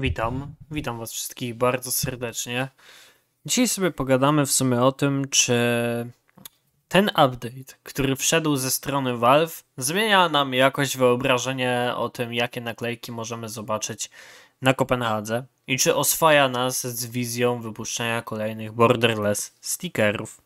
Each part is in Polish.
Witam, witam Was wszystkich bardzo serdecznie. Dzisiaj sobie pogadamy w sumie o tym, czy ten update, który wszedł ze strony Valve, zmienia nam jakoś wyobrażenie o tym, jakie naklejki możemy zobaczyć na Kopenhadze i czy oswaja nas z wizją wypuszczenia kolejnych borderless stickerów.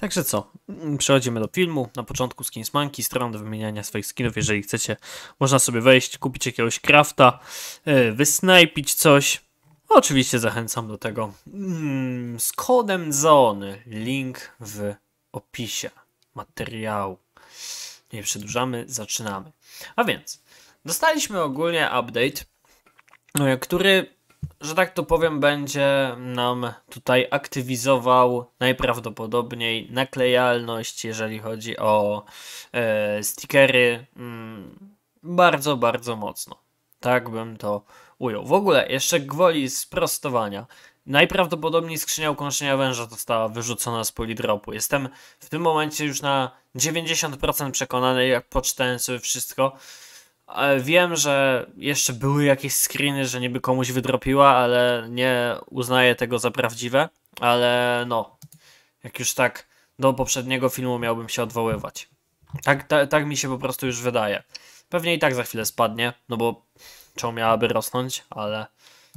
Także co, mm, przechodzimy do filmu. Na początku skinsmanki, strona do wymieniania swoich skinów, jeżeli chcecie. Można sobie wejść, kupić jakiegoś crafta, e, wysnajpić coś. Oczywiście zachęcam do tego. Mm, z kodem ZONY, link w opisie materiału. Nie przedłużamy, zaczynamy. A więc, dostaliśmy ogólnie update, e, który że tak to powiem, będzie nam tutaj aktywizował najprawdopodobniej naklejalność, jeżeli chodzi o e, stickery, mm, bardzo, bardzo mocno. Tak bym to ujął. W ogóle jeszcze gwoli sprostowania. Najprawdopodobniej skrzynia ukąszenia węża została wyrzucona z polidropu. Jestem w tym momencie już na 90% przekonany, jak poczytałem sobie wszystko, wiem, że jeszcze były jakieś screeny, że niby komuś wydropiła, ale nie uznaję tego za prawdziwe. Ale no, jak już tak do poprzedniego filmu miałbym się odwoływać. Tak, ta, tak mi się po prostu już wydaje. Pewnie i tak za chwilę spadnie, no bo czemu miałaby rosnąć, ale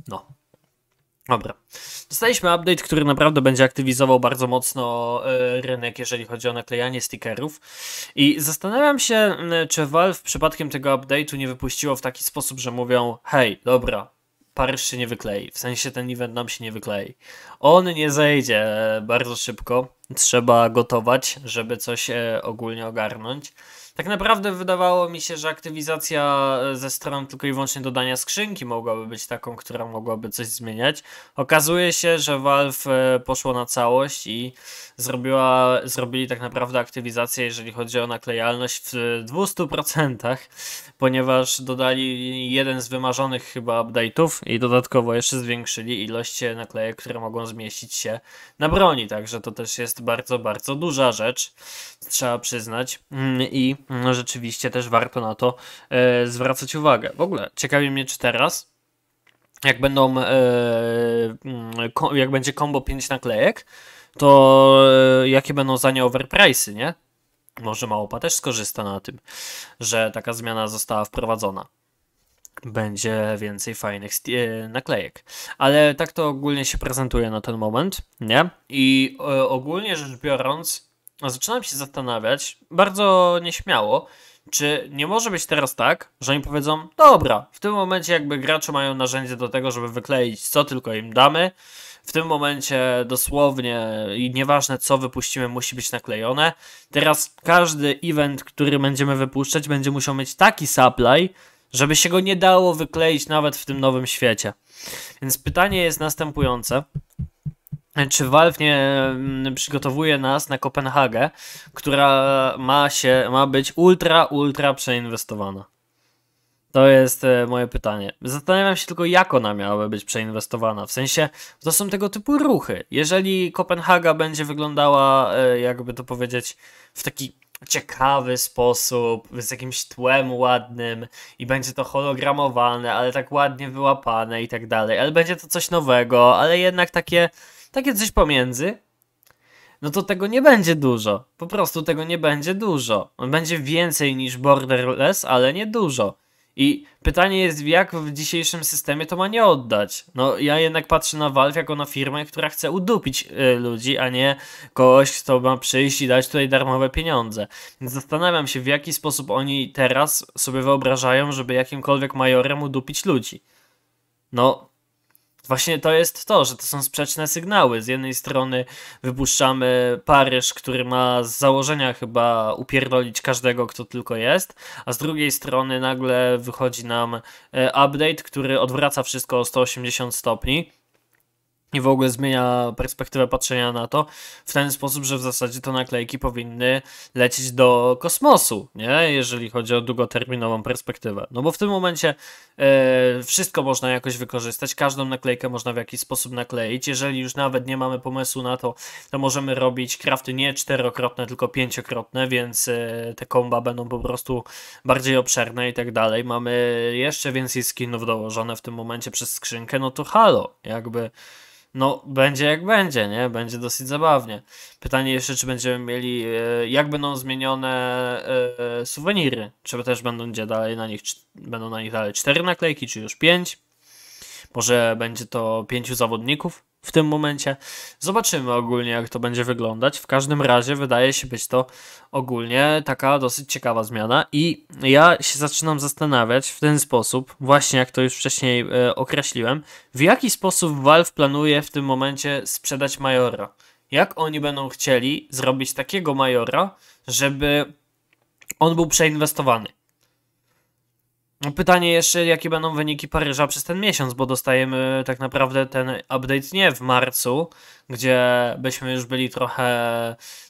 no. Dobra. Dostaliśmy update, który naprawdę będzie aktywizował bardzo mocno e, rynek, jeżeli chodzi o naklejanie stickerów. I zastanawiam się, czy Valve przypadkiem tego update'u nie wypuściło w taki sposób, że mówią: hej, dobra, Paryż się nie wyklei, w sensie ten event nam się nie wyklei. On nie zejdzie e, bardzo szybko trzeba gotować, żeby coś e, ogólnie ogarnąć. Tak naprawdę wydawało mi się, że aktywizacja e, ze stron tylko i wyłącznie dodania skrzynki mogłaby być taką, która mogłaby coś zmieniać. Okazuje się, że Valve e, poszło na całość i zrobiła, zrobili tak naprawdę aktywizację, jeżeli chodzi o naklejalność w 200%, ponieważ dodali jeden z wymarzonych chyba update'ów i dodatkowo jeszcze zwiększyli ilość naklejek, które mogą zmieścić się na broni, także to też jest bardzo, bardzo duża rzecz, trzeba przyznać mm, i mm, rzeczywiście też warto na to e, zwracać uwagę. W ogóle ciekawi mnie, czy teraz jak będą, e, mm, jak będzie combo 5 naklejek, to e, jakie będą za nie overprice'y, nie? Może Małpa też skorzysta na tym, że taka zmiana została wprowadzona będzie więcej fajnych e, naklejek. Ale tak to ogólnie się prezentuje na ten moment, nie? I e, ogólnie rzecz biorąc, zaczynam się zastanawiać bardzo nieśmiało, czy nie może być teraz tak, że oni powiedzą, dobra, w tym momencie jakby gracze mają narzędzie do tego, żeby wykleić co tylko im damy, w tym momencie dosłownie i nieważne co wypuścimy, musi być naklejone. Teraz każdy event, który będziemy wypuszczać, będzie musiał mieć taki supply, żeby się go nie dało wykleić nawet w tym nowym świecie. Więc pytanie jest następujące. Czy Valve nie mm, przygotowuje nas na Kopenhagę, która ma się, ma być ultra, ultra przeinwestowana? To jest e, moje pytanie. Zastanawiam się tylko, jak ona miałaby być przeinwestowana. W sensie, to są tego typu ruchy. Jeżeli Kopenhaga będzie wyglądała, e, jakby to powiedzieć, w taki ciekawy sposób, z jakimś tłem ładnym i będzie to hologramowane, ale tak ładnie wyłapane i tak dalej. Ale będzie to coś nowego, ale jednak takie, takie coś pomiędzy. No to tego nie będzie dużo. Po prostu tego nie będzie dużo. On będzie więcej niż Borderless, ale nie dużo. I pytanie jest, jak w dzisiejszym systemie to ma nie oddać? No, ja jednak patrzę na Valve jako na firmę, która chce udupić y, ludzi, a nie kogoś, kto ma przyjść i dać tutaj darmowe pieniądze. Więc zastanawiam się, w jaki sposób oni teraz sobie wyobrażają, żeby jakimkolwiek majorem udupić ludzi. No, Właśnie to jest to, że to są sprzeczne sygnały. Z jednej strony wypuszczamy Paryż, który ma z założenia chyba upierdolić każdego, kto tylko jest, a z drugiej strony nagle wychodzi nam e, update, który odwraca wszystko o 180 stopni i w ogóle zmienia perspektywę patrzenia na to w ten sposób, że w zasadzie te naklejki powinny lecieć do kosmosu, nie? jeżeli chodzi o długoterminową perspektywę. No bo w tym momencie e, wszystko można jakoś wykorzystać, każdą naklejkę można w jakiś sposób nakleić. Jeżeli już nawet nie mamy pomysłu na to, to możemy robić krafty nie czterokrotne, tylko pięciokrotne, więc e, te komba będą po prostu bardziej obszerne i tak dalej. Mamy jeszcze więcej skinów dołożone w tym momencie przez skrzynkę, no to halo, jakby no będzie jak będzie, nie? Będzie dosyć zabawnie. Pytanie jeszcze, czy będziemy mieli, e, jak będą zmienione e, e, suweniry? Czy też będą gdzie dalej na nich, będą na nich dalej cztery naklejki, czy już pięć? Może będzie to pięciu zawodników? w tym momencie. Zobaczymy ogólnie, jak to będzie wyglądać. W każdym razie wydaje się być to ogólnie taka dosyć ciekawa zmiana, i ja się zaczynam zastanawiać w ten sposób, właśnie jak to już wcześniej e, określiłem, w jaki sposób Valve planuje w tym momencie sprzedać Majora. Jak oni będą chcieli zrobić takiego Majora, żeby on był przeinwestowany. No, pytanie jeszcze, jakie będą wyniki Paryża przez ten miesiąc, bo dostajemy tak naprawdę ten update nie w marcu, gdzie byśmy już byli trochę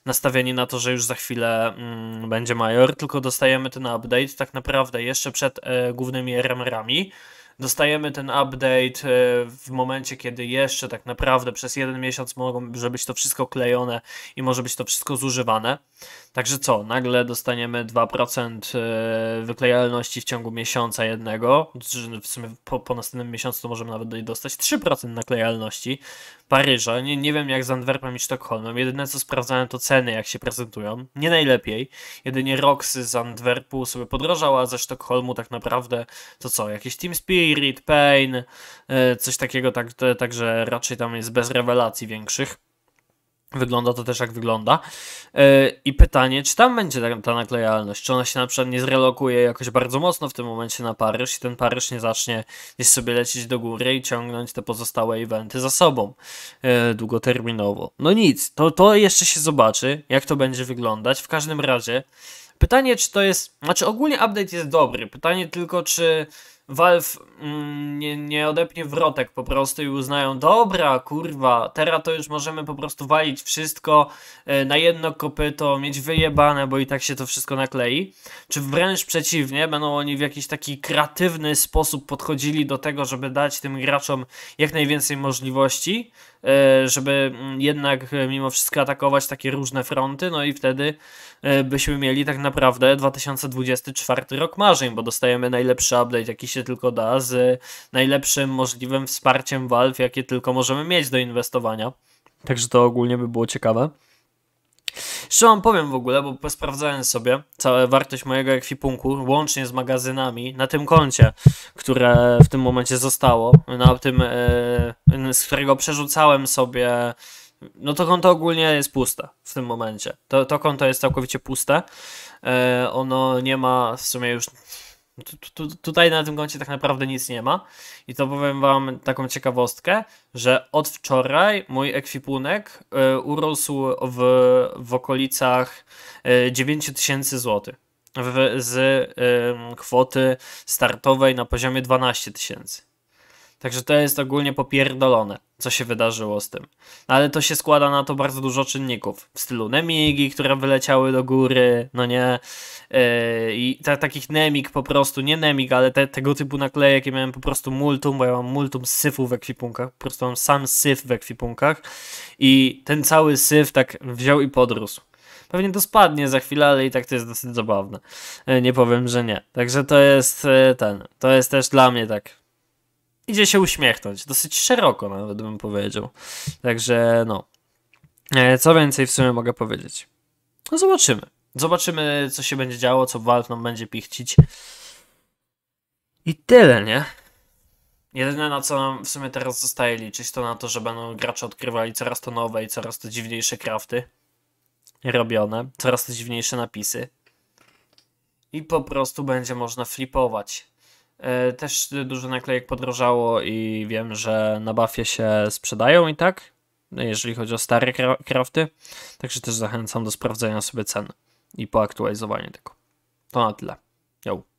nastawieni na to, że już za chwilę mm, będzie major, tylko dostajemy ten update tak naprawdę jeszcze przed y, głównymi RMR-ami. Dostajemy ten update e, w momencie, kiedy jeszcze tak naprawdę przez jeden miesiąc może być to wszystko klejone i może być to wszystko zużywane. Także co, nagle dostaniemy 2% e, wyklejalności w ciągu miesiąca jednego, znaczy, w sumie po, po następnym miesiącu to możemy nawet dostać 3% naklejalności Paryża. Nie, nie wiem jak z Antwerpem i Sztokholmem, jedyne co sprawdzałem to ceny jak się prezentują, nie najlepiej. Jedynie Roxy z Antwerpu sobie podrożała, a ze Sztokholmu tak naprawdę to co, jakieś TeamSpeed Lee, Pain, Payne, e, coś takiego, tak, także raczej tam jest bez rewelacji większych. Wygląda to też jak wygląda. E, I pytanie, czy tam będzie ta, ta naklejalność? Czy ona się na przykład nie zrelokuje jakoś bardzo mocno w tym momencie na Paryż i ten Paryż nie zacznie gdzieś sobie lecieć do góry i ciągnąć te pozostałe eventy za sobą e, długoterminowo? No nic, to, to jeszcze się zobaczy, jak to będzie wyglądać. W każdym razie, pytanie, czy to jest. Znaczy, ogólnie update jest dobry. Pytanie tylko, czy Valve mm, nie, nie odepnie wrotek po prostu i uznają, dobra, kurwa, teraz to już możemy po prostu walić wszystko y, na jedno kopyto, mieć wyjebane, bo i tak się to wszystko naklei. Czy wręcz przeciwnie, będą oni w jakiś taki kreatywny sposób podchodzili do tego, żeby dać tym graczom jak najwięcej możliwości. E, żeby jednak e, mimo wszystko atakować takie różne fronty, no i wtedy e, byśmy mieli tak naprawdę 2024 rok marzeń, bo dostajemy najlepszy update, jaki się tylko da, z najlepszym możliwym wsparciem Valve, jakie tylko możemy mieć do inwestowania. Także to ogólnie by było ciekawe. Jeszcze wam powiem w ogóle, bo sprawdzałem sobie całą wartość mojego ekwipunku, łącznie z magazynami, na tym koncie, które w tym momencie zostało, na tym, yy, z którego przerzucałem sobie no to konto ogólnie jest puste w tym momencie. To, to konto jest całkowicie puste. Yy, ono nie ma w sumie już tutaj na tym koncie tak naprawdę nic nie ma. I to powiem Wam taką ciekawostkę, że od wczoraj mój ekwipunek y, urosł w, w okolicach 9000 y, zł. z y, kwoty startowej na poziomie 12 tysięcy. Także to jest ogólnie popierdolone, co się wydarzyło z tym. No, ale to się składa na to bardzo dużo czynników. W stylu nemigi, które wyleciały do góry, no nie. Yy, I ta, takich nemig po prostu, nie nemig, ale te, tego typu naklejek. Ja miałem po prostu multum, bo ja mam multum syfu w ekwipunkach. Po prostu mam sam syf w ekwipunkach. I ten cały syf tak wziął i podrósł. Pewnie to spadnie za chwilę, ale i tak to jest dosyć zabawne. Yy, nie powiem, że nie. Także to jest yy, ten. To jest też dla mnie tak idzie się uśmiechnąć. Dosyć szeroko nawet bym powiedział. Także no. E, co więcej w sumie mogę powiedzieć? No zobaczymy. Zobaczymy, co się będzie działo, co Valve nam będzie pichcić. I tyle, nie? Jedyne na co nam w sumie teraz zostaje liczyć, to na to, że będą gracze odkrywali coraz to nowe i coraz to dziwniejsze crafty robione, coraz to dziwniejsze napisy. I po prostu będzie można flipować. E, też dużo naklejek podrożało i wiem, że na Buffie się sprzedają i tak, jeżeli chodzi o stare crafty. Także też zachęcam do sprawdzenia sobie cen i poaktualizowania tego. To na tyle. Yo.